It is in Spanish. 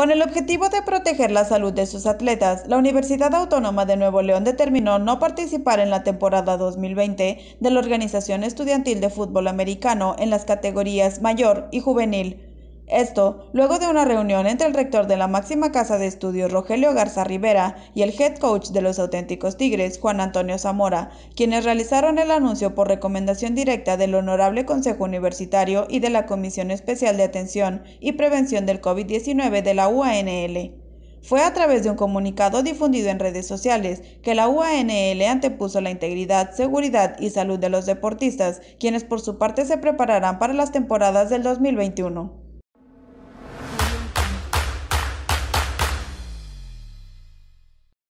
Con el objetivo de proteger la salud de sus atletas, la Universidad Autónoma de Nuevo León determinó no participar en la temporada 2020 de la Organización Estudiantil de Fútbol Americano en las categorías mayor y juvenil. Esto, luego de una reunión entre el rector de la máxima casa de estudios Rogelio Garza Rivera y el head coach de los auténticos Tigres, Juan Antonio Zamora, quienes realizaron el anuncio por recomendación directa del Honorable Consejo Universitario y de la Comisión Especial de Atención y Prevención del COVID-19 de la UANL. Fue a través de un comunicado difundido en redes sociales que la UANL antepuso la integridad, seguridad y salud de los deportistas, quienes por su parte se prepararán para las temporadas del 2021.